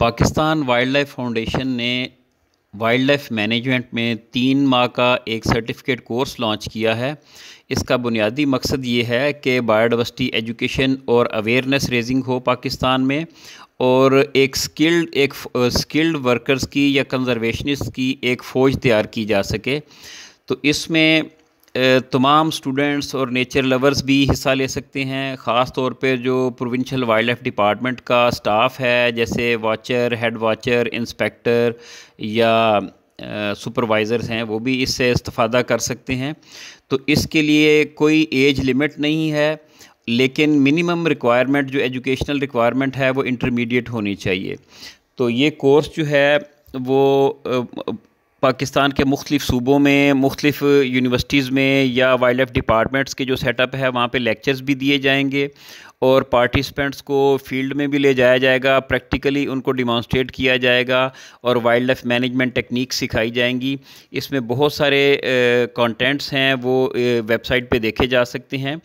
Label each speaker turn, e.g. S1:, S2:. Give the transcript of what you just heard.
S1: Pakistan wildlife foundation ने wildlife management में तीन माह का एक सर्टिफिकेट कोर्स लॉन्च किया है इसका बुनियादी मकसद ये है कि बायोडावर्सिटी एजुकेशन और अवेयरनेस रेजिंग हो पाकिस्तान में और एक स्किल्ड एक स्किल्ड वर्कर्स की या कंजर्वेशनिस्ट की एक फ़ौज तैयार की जा सके तो इसमें तमाम स्टूडेंट्स और नेचर लवर्स भी हिस्सा ले सकते हैं ख़ास तौर पे जो प्रोविंशल वाइल्ड लाइफ डिपार्टमेंट का स्टाफ है जैसे वाचर हेड वाचर इंस्पेक्टर या सुपरवाइज़र्स हैं वो भी इससे इस्ता कर सकते हैं तो इसके लिए कोई एज लिमिट नहीं है लेकिन मिनिमम रिक्वायरमेंट जो एजुकेशनल रिक्वायरमेंट है वो इंटरमीडिएट होनी चाहिए तो ये कोर्स जो है वो पाकिस्तान के मुख्तलिफ सूबों में मुख्तलिफ यूनिवर्सिटीज़ में या वाइल्ड लाइफ डिपार्टमेंट्स के जो सेटअप है वहाँ पे लेक्चर्स भी दिए जाएंगे और पार्टिसिपेंट्स को फील्ड में भी ले जाया जाएगा प्रैक्टिकली उनको डिमॉन्स्ट्रेट किया जाएगा और वाइल्ड लाइफ मैनेजमेंट टेक्निक सिखाई जाएंगी इसमें बहुत सारे कंटेंट्स हैं वो वेबसाइट पे देखे जा सकते हैं